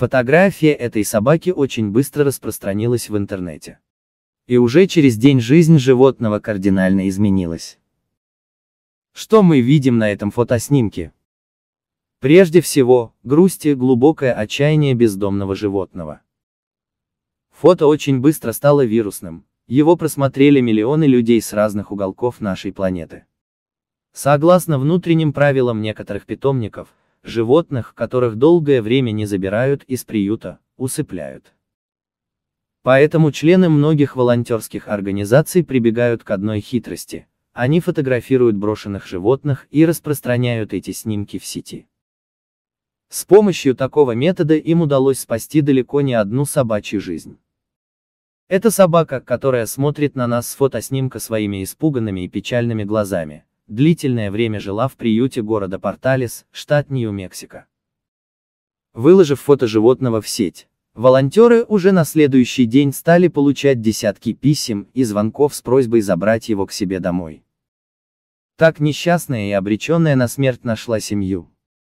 Фотография этой собаки очень быстро распространилась в интернете. И уже через день жизнь животного кардинально изменилась. Что мы видим на этом фотоснимке? Прежде всего, грусть и глубокое отчаяние бездомного животного. Фото очень быстро стало вирусным, его просмотрели миллионы людей с разных уголков нашей планеты. Согласно внутренним правилам некоторых питомников, животных, которых долгое время не забирают из приюта, усыпляют. Поэтому члены многих волонтерских организаций прибегают к одной хитрости. Они фотографируют брошенных животных и распространяют эти снимки в сети. С помощью такого метода им удалось спасти далеко не одну собачью жизнь. Это собака, которая смотрит на нас с фотоснимка своими испуганными и печальными глазами, длительное время жила в приюте города Порталес, штат Нью-Мексико. Выложив фото животного в сеть, волонтеры уже на следующий день стали получать десятки писем и звонков с просьбой забрать его к себе домой. Так несчастная и обреченная на смерть нашла семью.